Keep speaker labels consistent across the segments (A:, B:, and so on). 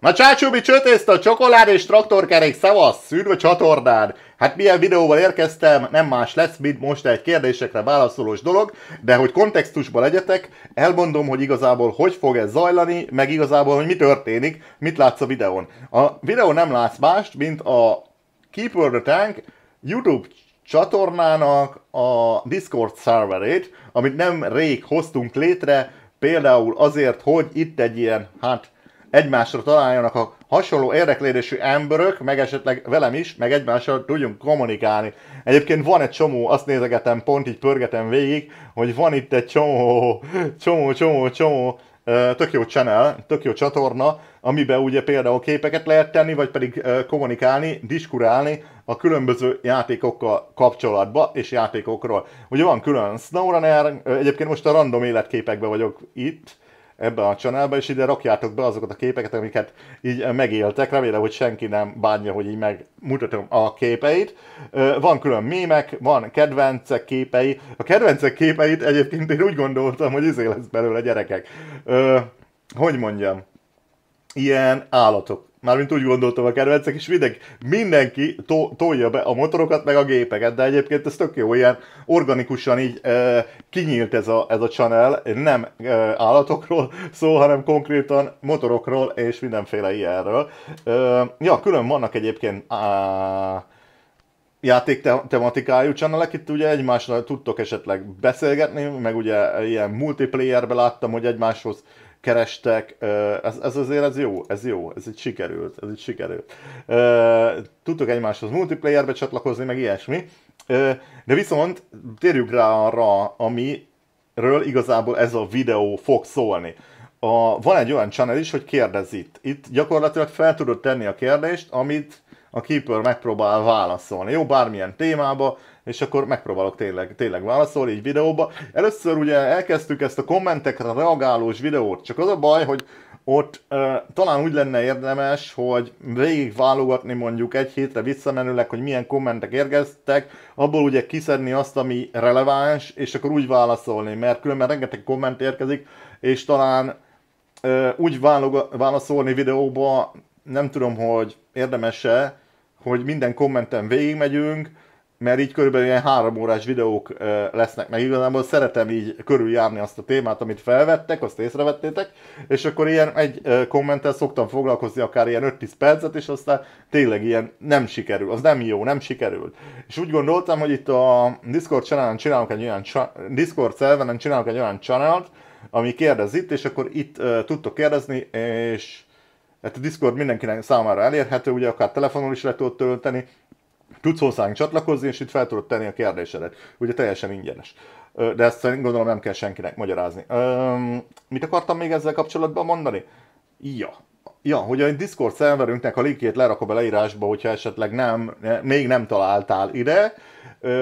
A: Na csácsúbi csötészt a csokoládé és traktorkerék, szevasz, üdv csatornád. Hát milyen videóval érkeztem, nem más lesz, mint most egy kérdésekre válaszolós dolog, de hogy kontextusban legyetek, elmondom, hogy igazából hogy fog ez zajlani, meg igazából, hogy mi történik, mit látsz a videón. A videó nem látsz mást, mint a Keeper the Tank YouTube csatornának a Discord szerverét, amit nem rég hoztunk létre, például azért, hogy itt egy ilyen, hát egymásra találjanak a hasonló érdeklődésű emberök, meg esetleg velem is, meg egymással tudjunk kommunikálni. Egyébként van egy csomó, azt nézegetem, pont így pörgetem végig, hogy van itt egy csomó, csomó, csomó, csomó tök jó channel, tök jó csatorna, amiben ugye például képeket lehet tenni, vagy pedig kommunikálni, diskurálni a különböző játékokkal kapcsolatba és játékokról. Ugye van külön SnowRunner, egyébként most a random életképekben vagyok itt, ebbe a csanálba, és ide rakjátok be azokat a képeket, amiket így megéltek. Remélem, hogy senki nem bánja, hogy így megmutatom a képeit. Van külön mémek, van kedvencek képei. A kedvencek képeit egyébként én úgy gondoltam, hogy izé lesz belőle gyerekek. Hogy mondjam? Ilyen állatok Mármint úgy gondoltam a kedvencek, és mindenki, mindenki to, tolja be a motorokat, meg a gépeket, de egyébként ez tök jó, ilyen organikusan így e, kinyílt ez a, ez a channel, nem e, állatokról szó, hanem konkrétan motorokról és mindenféle ilyenről. E, ja, külön vannak egyébként... a játék tematikájú channelek, itt ugye egymásra tudtok esetleg beszélgetni, meg ugye ilyen multiplayerbe láttam, hogy egymáshoz kerestek, ez, ez azért ez jó, ez jó, ez egy sikerült, ez egy sikerült. Tudtok egymáshoz multiplayerbe csatlakozni, meg ilyesmi, de viszont térjük rá arra, amiről igazából ez a videó fog szólni. A, van egy olyan channel is, hogy kérdez itt. Itt gyakorlatilag fel tudod tenni a kérdést, amit a Keeper megpróbál válaszolni. Jó, bármilyen témába, és akkor megpróbálok tényleg, tényleg válaszolni egy videóba. Először ugye elkezdtük ezt a kommentekre reagálós videót, csak az a baj, hogy ott uh, talán úgy lenne érdemes, hogy végig válogatni mondjuk egy hétre visszamenőleg, hogy milyen kommentek érkeztek, abból ugye kiszedni azt, ami releváns, és akkor úgy válaszolni, mert különben rengeteg komment érkezik, és talán uh, úgy válaszolni videóba, nem tudom, hogy érdemese, hogy minden kommenten végigmegyünk, mert így körülbelül ilyen három órás videók lesznek, meg igazából szeretem így körüljárni azt a témát, amit felvettek, azt észrevettétek, és akkor ilyen egy kommentel szoktam foglalkozni akár ilyen 5-10 percet, és aztán tényleg ilyen nem sikerül, az nem jó, nem sikerült. És úgy gondoltam, hogy itt a Discord channelen csinálunk egy olyan, Discord szerveren csinálunk egy olyan channelt, ami kérdez itt, és akkor itt uh, tudtok kérdezni, és hát a Discord mindenkinek számára elérhető, ugye akár telefonon is le tudod tölteni, tudsz hozzánk csatlakozni, és itt fel tudod tenni a kérdésedet. Ugye teljesen ingyenes. De ezt szerint gondolom nem kell senkinek magyarázni. Öm, mit akartam még ezzel kapcsolatban mondani? Ja. Ja, hogy a Discord szerverünknek a linkjét lerakom a leírásba, hogyha esetleg nem, még nem találtál ide,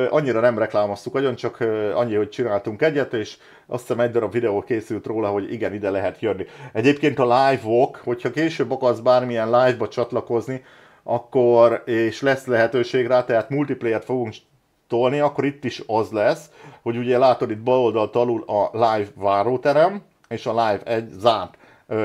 A: annyira nem reklámoztuk nagyon csak annyi, hogy csináltunk egyet, és azt hiszem egy darab videó készült róla, hogy igen, ide lehet jönni. Egyébként a live ok hogyha később akarsz bármilyen live-ba csatlakozni, akkor, és lesz lehetőség rá, tehát multiplayer-t fogunk tolni, akkor itt is az lesz, hogy ugye látod itt bal oldalt alul a live váróterem, és a live egy zárt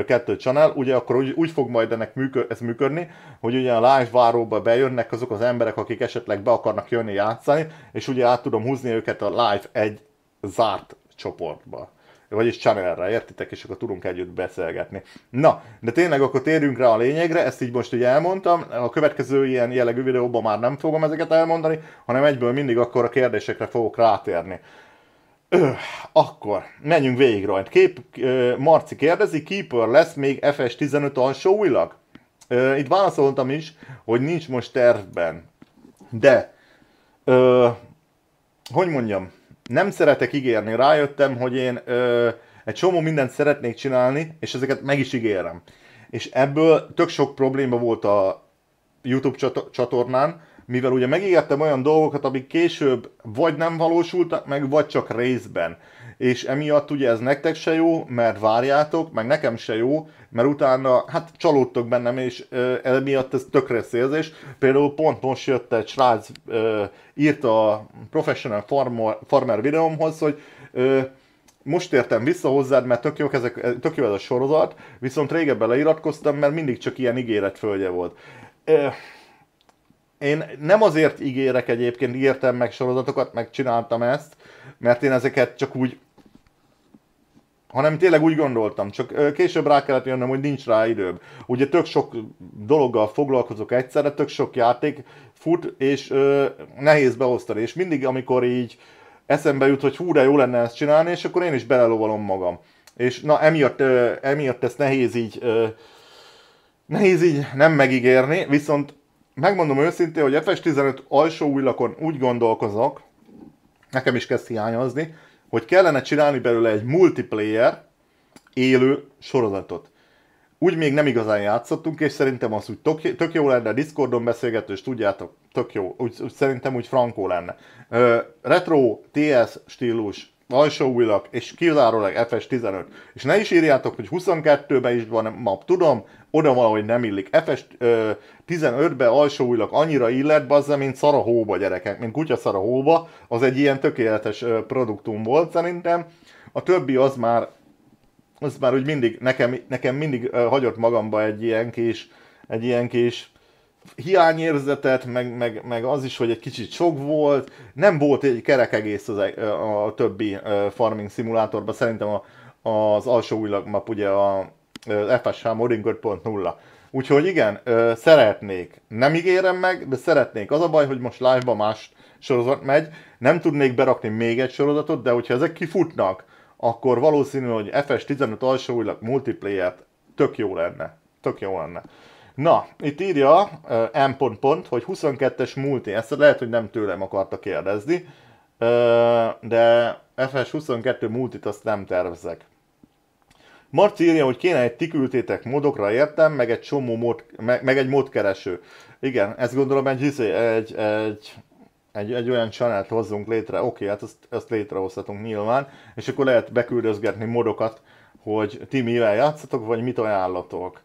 A: kettő channel, ugye akkor úgy, úgy fog majd ennek működ, ez működni, hogy ugye a live váróba bejönnek azok az emberek, akik esetleg be akarnak jönni játszani, és ugye át tudom húzni őket a live egy zárt csoportba vagyis channelre, értitek, és akkor tudunk együtt beszélgetni. Na, de tényleg akkor térjünk rá a lényegre, ezt így most így elmondtam, a következő ilyen jellegű videóban már nem fogom ezeket elmondani, hanem egyből mindig akkor a kérdésekre fogok rátérni. Öh, akkor, menjünk végig rajt. Kép, ö, Marci kérdezi, Keeper lesz még FS15 újlag? Ö, itt válaszoltam is, hogy nincs most tervben. De, ö, hogy mondjam, nem szeretek ígérni. Rájöttem, hogy én ö, egy csomó mindent szeretnék csinálni, és ezeket meg is ígérem. És ebből tök sok probléma volt a YouTube csatornán, mivel ugye megígértem olyan dolgokat, amik később vagy nem valósultak meg, vagy csak részben és emiatt ugye ez nektek se jó, mert várjátok, meg nekem se jó, mert utána hát csalódtok bennem, és ö, emiatt ez tökre szélzés. Például pont most jött egy srác, ö, írt a Professional Farmer, Farmer videómhoz, hogy ö, most értem vissza hozzád, mert tök, jó, ezek, tök jó ez a sorozat, viszont régebben leiratkoztam, mert mindig csak ilyen ígéret földje volt. Ö, én nem azért ígérek egyébként, írtam meg sorozatokat, meg csináltam ezt, mert én ezeket csak úgy hanem tényleg úgy gondoltam, csak később rá kellett jönnöm, hogy nincs rá időm. Ugye tök sok dologgal foglalkozok egyszerre, tök sok játék fut, és ö, nehéz beosztani, és mindig, amikor így eszembe jut, hogy hú, de jó lenne ezt csinálni, és akkor én is belelovalom magam. És na, emiatt, ö, emiatt ezt nehéz így, ö, nehéz így nem megígérni, viszont megmondom őszintén, hogy FS15 alsó újlakon úgy gondolkozok, nekem is kezd hiányozni, hogy kellene csinálni belőle egy multiplayer élő sorozatot. Úgy még nem igazán játszottunk, és szerintem az úgy tök, tök jó lenne, Discordon beszélgető, és tudjátok, tök jó, úgy, úgy szerintem úgy frankó lenne. Ö, retro, TS stílus, alsóújlak, és kizárólag FS15. És ne is írjátok, hogy 22-ben is van map, tudom, oda valahogy nem illik. FS15-be alsó újlak annyira illet, bazza, mint szar a hóba gyerekek, mint kutya szar a hóba, az egy ilyen tökéletes produktum volt szerintem. A többi az már, az már úgy mindig, nekem, nekem mindig hagyott magamba egy ilyen kis, egy ilyen kis hiányérzetet, meg, meg, meg az is, hogy egy kicsit sok volt. Nem volt egy kerek egész az, e- a, többi farming szimulátorban. Szerintem a, az alsó újlagmap ugye a FSH Modding 5.0. Úgyhogy igen, szeretnék. Nem ígérem meg, de szeretnék. Az a baj, hogy most live-ba más sorozat megy. Nem tudnék berakni még egy sorozatot, de hogyha ezek kifutnak, akkor valószínű, hogy FS15 alsó újlag multiplayer tök jó lenne. Tök jó lenne. Na, itt írja uh, M. Pont pont, hogy 22-es multi. Ezt lehet, hogy nem tőlem akarta kérdezni, uh, de FS22 multit azt nem tervezek. Marci írja, hogy kéne egy tikültétek modokra értem, meg egy csomó mod, meg, meg egy modkereső. Igen, ezt gondolom egy, egy, izé, egy, egy, egy, egy olyan család hozzunk létre. Oké, okay, hát ezt, ezt létrehozhatunk nyilván, és akkor lehet beküldözgetni modokat, hogy ti mivel játszatok, vagy mit ajánlatok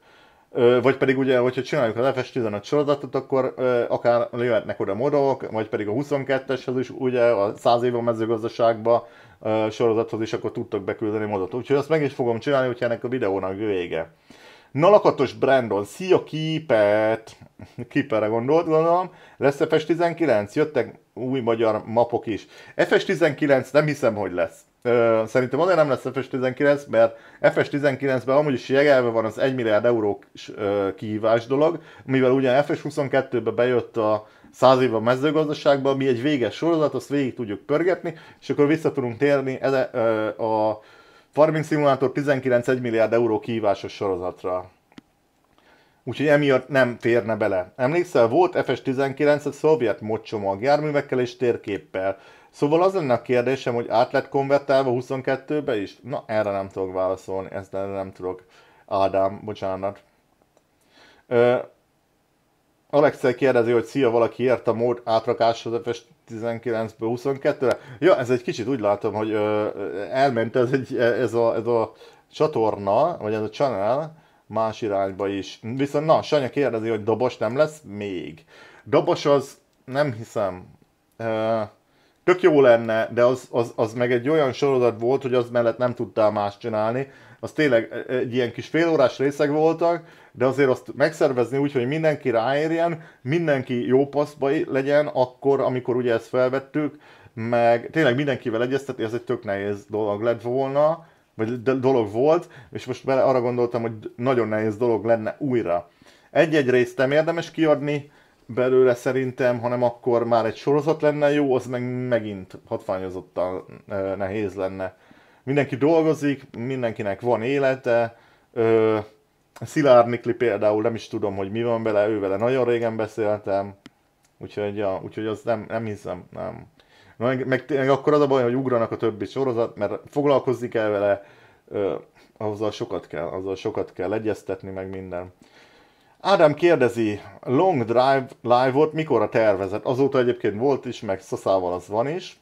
A: vagy pedig ugye, hogyha csináljuk a fs 15 sorozatot, akkor akár jöhetnek oda modok, vagy pedig a 22-eshez is, ugye a 100 év a mezőgazdaságba sorozathoz is, akkor tudtok beküldeni modot. Úgyhogy azt meg is fogom csinálni, hogyha ennek a videónak vége. Na lakatos Brandon, szia Kipet! Kipere gondolt, gondolom. Lesz FS19? Jöttek új magyar mapok is. FS19 nem hiszem, hogy lesz. Szerintem azért nem lesz FS19, mert FS19-ben amúgy is jegelve van az 1 milliárd euró kihívás dolog, mivel ugyan FS22-be bejött a 100 év a mezőgazdaságba, mi egy véges sorozat, azt végig tudjuk pörgetni, és akkor vissza tudunk térni a Farming Simulator 19 1 milliárd euró kihívásos sorozatra. Úgyhogy emiatt nem férne bele. Emlékszel, volt FS19 et szovjet mod járművekkel és térképpel. Szóval az lenne a kérdésem, hogy át lett konvertálva 22-be is? Na, erre nem tudok válaszolni, ezt erre nem tudok. Ádám, bocsánat. Ö, Alexei kérdezi, hogy szia, valaki ért a mód átrakáshoz FS19-ből 22-re? Ja, ez egy kicsit úgy látom, hogy ö, elment ez, egy, e, ez, a, ez a csatorna, vagy ez a channel más irányba is. Viszont na, Sanya kérdezi, hogy dobos nem lesz? Még. Dobos az, nem hiszem. Ö, tök jó lenne, de az, az, az meg egy olyan sorozat volt, hogy az mellett nem tudtál más csinálni. Az tényleg e, e, egy ilyen kis félórás részek voltak, de azért azt megszervezni úgy, hogy mindenki ráérjen, mindenki jó paszba legyen, akkor, amikor ugye ezt felvettük, meg tényleg mindenkivel egyeztetni, ez egy tök nehéz dolog lett volna, vagy dolog volt, és most bele arra gondoltam, hogy nagyon nehéz dolog lenne újra. Egy-egy részt nem érdemes kiadni, belőle szerintem, hanem akkor már egy sorozat lenne jó, az meg megint hatványozottan nehéz lenne. Mindenki dolgozik, mindenkinek van élete, ö, Szilárd Nikli például nem is tudom, hogy mi van vele, ő vele nagyon régen beszéltem, úgyhogy, ja, úgyhogy az nem, nem hiszem, nem. Na, meg, meg, meg akkor az a baj, hogy ugranak a többi sorozat, mert foglalkozik el vele, ö, azzal sokat kell, azzal sokat kell egyeztetni, meg minden. Ádám kérdezi, Long Drive Live-ot a tervezett? Azóta egyébként volt is, meg Szaszával az van is.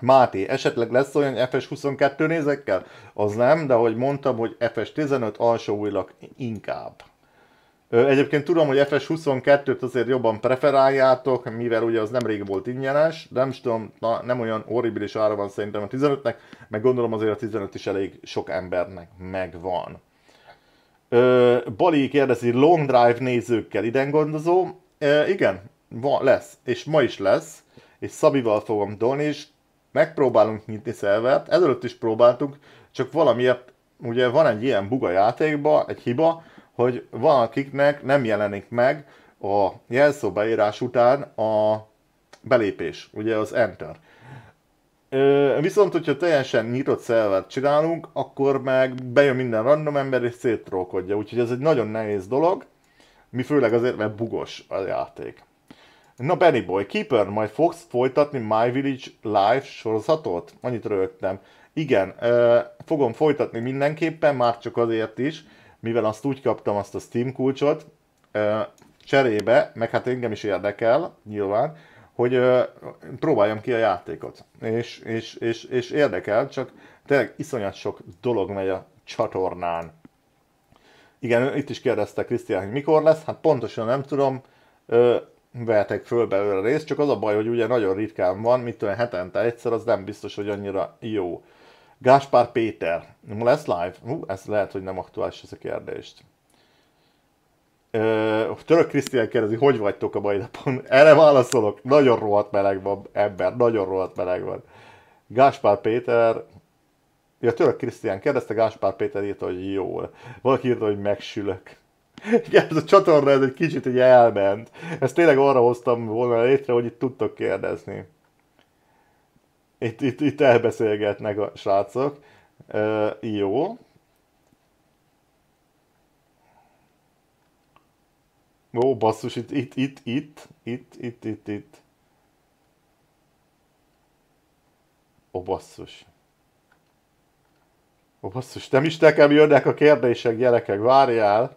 A: Máté, esetleg lesz olyan FS22 nézekkel? Az nem, de ahogy mondtam, hogy FS15 alsó újlak inkább. Egyébként tudom, hogy FS22-t azért jobban preferáljátok, mivel ugye az nemrég volt ingyenes, de nem tudom, na, nem olyan horribilis ára van szerintem a 15-nek, meg gondolom azért a 15 is elég sok embernek megvan. Ö, Bali kérdezi, long drive nézőkkel idén gondozó. Ö, igen, van, lesz, és ma is lesz, és Szabival fogom dolni, és megpróbálunk nyitni szervert, ezelőtt is próbáltuk, csak valamiért, ugye van egy ilyen buga játékban, egy hiba, hogy van akiknek nem jelenik meg a jelszó beírás után a belépés, ugye az enter. Ö, viszont, hogyha teljesen nyitott szervert csinálunk, akkor meg bejön minden random ember és széttrókodja. Úgyhogy ez egy nagyon nehéz dolog, mi főleg azért, mert bugos a játék. Na Benny Boy, Keeper, majd fogsz folytatni My Village Live sorozatot? Annyit rögtem. Igen, ö, fogom folytatni mindenképpen, már csak azért is, mivel azt úgy kaptam azt a Steam kulcsot ö, cserébe, meg hát engem is érdekel, nyilván, hogy ö, próbáljam ki a játékot. És, és, és, és érdekel, csak tényleg iszonyat sok dolog megy a csatornán. Igen, itt is kérdezte Krisztián, hogy mikor lesz, hát pontosan nem tudom, ö, vehetek föl belőle részt, csak az a baj, hogy ugye nagyon ritkán van, mit tudom, hetente egyszer, az nem biztos, hogy annyira jó. Gáspár Péter, lesz live? Hú, ez lehet, hogy nem aktuális ez a kérdést. Török Krisztián kérdezi, hogy vagytok a mai napon? Erre válaszolok, nagyon rohadt meleg van, ember, nagyon rohadt meleg van. Gáspár Péter, ja, Török Krisztián kérdezte, Gáspár Péter írta, hogy jól. Valaki írta, hogy megsülök. Igen, ez a csatorna ez egy kicsit egy elment. Ezt tényleg arra hoztam volna létre, hogy itt tudtok kérdezni. Itt, itt, itt elbeszélgetnek a srácok. Uh, jó. Ó, basszus, itt, itt, itt, itt, itt, itt, itt, itt. Ó, basszus. Ó, basszus, nem is nekem jönnek a kérdések, gyerekek, várjál.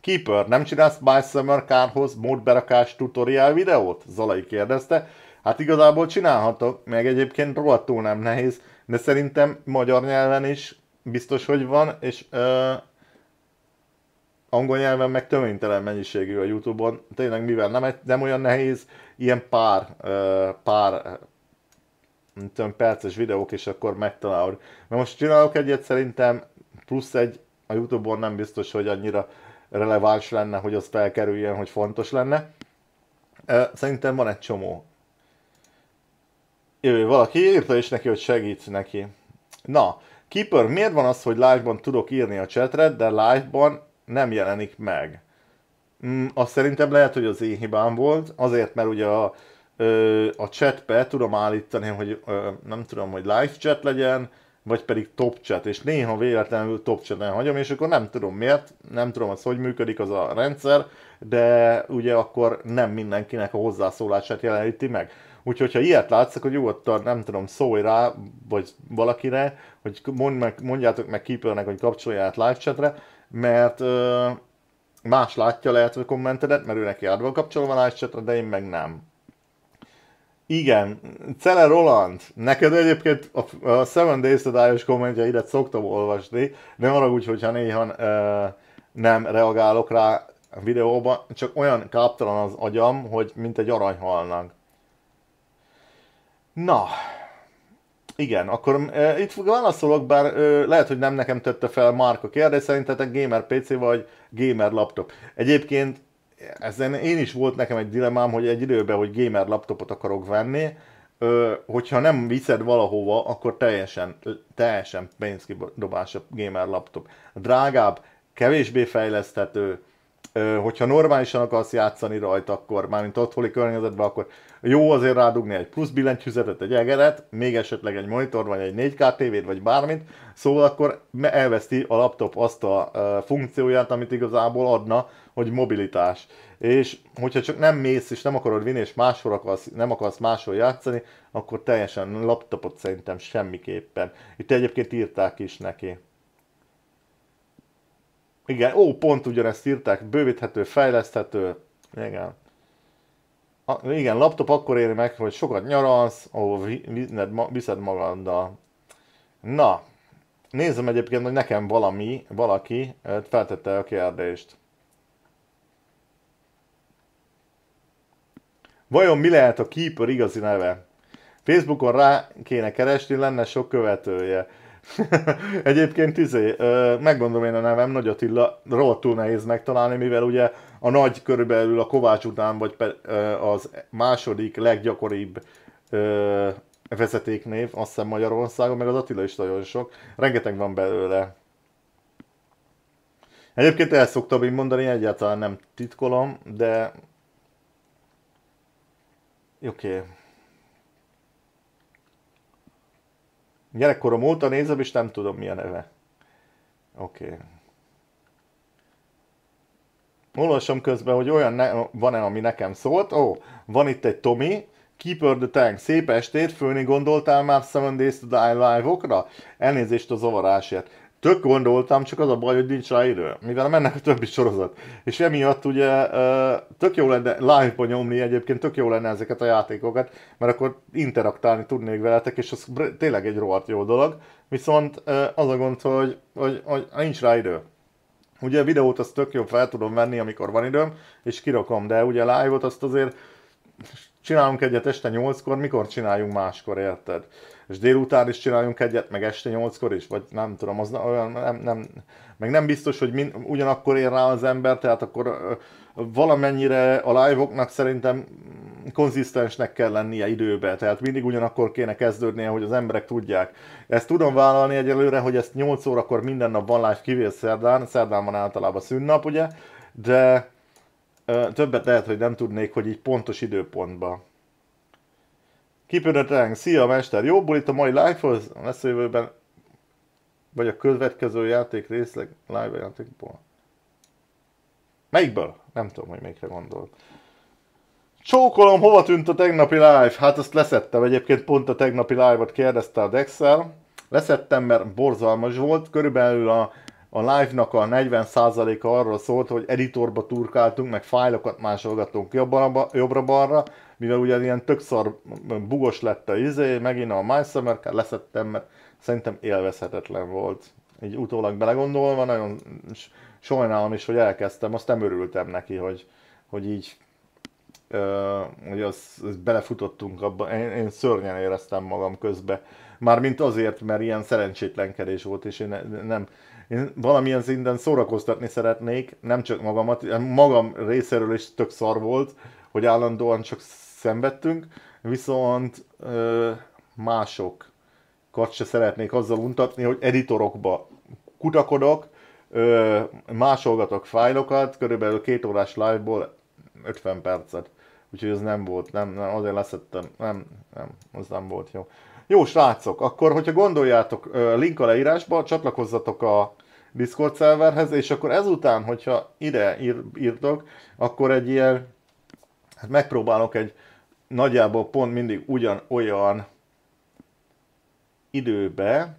A: Keeper, nem csinálsz My Summer Carhoz módberakás tutoriál videót? Zalai kérdezte. Hát igazából csinálhatok, meg egyébként rohadtul nem nehéz, de szerintem magyar nyelven is biztos, hogy van, és ö, angol nyelven meg töménytelen mennyiségű a Youtube-on, tényleg mivel nem, nem olyan nehéz, ilyen pár, ö, pár tudom, perces videók, és akkor megtalálod. Mert most csinálok egyet szerintem, plusz egy a Youtube-on nem biztos, hogy annyira releváns lenne, hogy az felkerüljön, hogy fontos lenne. Szerintem van egy csomó. Jövő, valaki írta is neki, hogy segít neki. Na, Keeper, miért van az, hogy live-ban tudok írni a chatre, de live-ban nem jelenik meg? Mm, azt szerintem lehet, hogy az én hibám volt, azért, mert ugye a, a chatbe tudom állítani, hogy nem tudom, hogy live chat legyen, vagy pedig top chat, és néha véletlenül top chaten hagyom, és akkor nem tudom miért, nem tudom az, hogy működik az a rendszer, de ugye akkor nem mindenkinek a hozzászólását jeleníti meg. Úgyhogy, ha ilyet látsz, akkor nyugodtan, nem tudom, szólj rá, vagy valakire, hogy mondj meg, mondjátok meg Keepernek, hogy kapcsolja át live chatre, mert ö, más látja lehet a kommentedet, mert ő neki át kapcsolva a live chatre, de én meg nem. Igen, Cele Roland, neked egyébként a, a Seven Days to Die-os kommentjeidet szoktam olvasni, ne úgy, hogyha néha ö, nem reagálok rá videóban, csak olyan káptalan az agyam, hogy mint egy aranyhalnak. Na, igen, akkor e, itt válaszolok, bár e, lehet, hogy nem nekem tette fel Mark a kérdés, szerintetek gamer PC vagy gamer laptop? Egyébként ezen én is volt nekem egy dilemám, hogy egy időben, hogy gamer laptopot akarok venni, e, hogyha nem viszed valahova, akkor teljesen, teljesen pénzkidobás a gamer laptop. Drágább, kevésbé fejleszthető, hogyha normálisan akarsz játszani rajta, akkor már mint otthoni környezetben, akkor jó azért rádugni egy plusz billentyűzetet, egy egeret, még esetleg egy monitor, vagy egy 4K tévét, vagy bármit, szóval akkor elveszti a laptop azt a funkcióját, amit igazából adna, hogy mobilitás. És hogyha csak nem mész, és nem akarod vinni, és máshol akarsz, nem akarsz máshol játszani, akkor teljesen laptopot szerintem semmiképpen. Itt egyébként írták is neki. Igen, ó, pont ugyanezt írták, bővíthető, fejleszthető, igen. A, igen, laptop akkor éri meg, hogy sokat nyaralsz, ahol viszed magaddal. Na, nézem egyébként, hogy nekem valami, valaki feltette a kérdést. Vajon mi lehet a Keeper igazi neve? Facebookon rá kéne keresni, lenne sok követője. Egyébként izé, megmondom én a nevem, Nagy Attila, rohadtul nehéz megtalálni, mivel ugye a nagy körülbelül a Kovács után, vagy az második leggyakoribb vezetéknév, azt hiszem Magyarországon, meg az Attila is nagyon sok. Rengeteg van belőle. Egyébként el szoktam így mondani, egyáltalán nem titkolom, de... Oké. Okay. Gyerekkorom óta nézem, és nem tudom mi a neve. Oké. Okay. Olvasom közben, hogy olyan van-e, ami nekem szólt. Ó, oh, van itt egy Tomi. Keeper the Tank, szép estét, főni gondoltál már Seven Days to Die live-okra? Elnézést a zavarásért. Tök gondoltam, csak az a baj, hogy nincs rá idő, mivel mennek a többi sorozat. És emiatt ugye tök jó lenne live-ba nyomni egyébként, tök jó lenne ezeket a játékokat, mert akkor interaktálni tudnék veletek, és az tényleg egy rohadt jó dolog. Viszont az a gond, hogy, hogy, hogy nincs rá idő. Ugye a videót azt tök jó fel tudom venni, amikor van időm, és kirakom, de ugye live-ot azt azért csinálunk egyet este 8-kor, mikor csináljunk máskor, érted? és délután is csináljunk egyet, meg este nyolckor is, vagy nem tudom, az olyan, nem, nem, meg nem biztos, hogy min, ugyanakkor ér rá az ember, tehát akkor valamennyire a live-oknak szerintem konzisztensnek kell lennie időbe, tehát mindig ugyanakkor kéne kezdődnie, hogy az emberek tudják. Ezt tudom vállalni egyelőre, hogy ezt 8 órakor minden nap van live, kivéve szerdán, szerdán van általában szünnap, ugye, de ö, többet lehet, hogy nem tudnék, hogy így pontos időpontban. Kipődötlenk, szia mester, jó bulit a mai live-hoz, lesz a jövőben, vagy a következő játék részleg live játékból. Melyikből? Nem tudom, hogy melyikre gondolt. Csókolom, hova tűnt a tegnapi live? Hát azt leszettem, egyébként pont a tegnapi live-ot kérdezte a Dexel. Leszettem, mert borzalmas volt, körülbelül a, a live-nak a 40%-a arról szólt, hogy editorba turkáltunk, meg fájlokat másolgattunk jobbra-balra, mivel ugye ilyen tök szar bugos lett a izé, megint a Car leszettem, mert szerintem élvezhetetlen volt. Így utólag belegondolva, nagyon sajnálom is, hogy elkezdtem, azt nem örültem neki, hogy, hogy így ö, hogy az, az belefutottunk abba, én, én szörnyen éreztem magam közbe. Mármint azért, mert ilyen szerencsétlenkedés volt, és én nem, én valamilyen szinten szórakoztatni szeretnék, nem csak magamat, magam részéről is tök szar volt, hogy állandóan csak szenvedtünk, viszont ö, mások se szeretnék azzal untatni, hogy editorokba kutakodok, ö, másolgatok fájlokat, körülbelül két órás live-ból 50 percet. Úgyhogy ez nem volt, nem, nem azért leszettem, nem, nem, az nem volt jó. Jó srácok, akkor hogyha gondoljátok, link a leírásba, csatlakozzatok a Discord szerverhez, és akkor ezután, hogyha ide ír, írtok, akkor egy ilyen, hát megpróbálok egy nagyjából pont mindig ugyanolyan időbe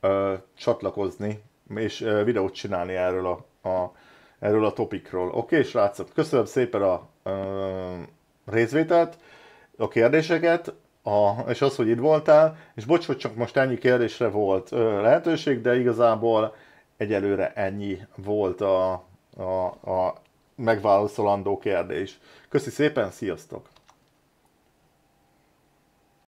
A: ö, csatlakozni és ö, videót csinálni erről a, a, erről a topikról. Oké, okay, srácok, köszönöm szépen a ö, részvételt, a kérdéseket, a, és az, hogy itt voltál, és bocs, hogy csak most ennyi kérdésre volt ö, lehetőség, de igazából egyelőre ennyi volt a, a, a megválaszolandó kérdés. Köszi szépen, sziasztok!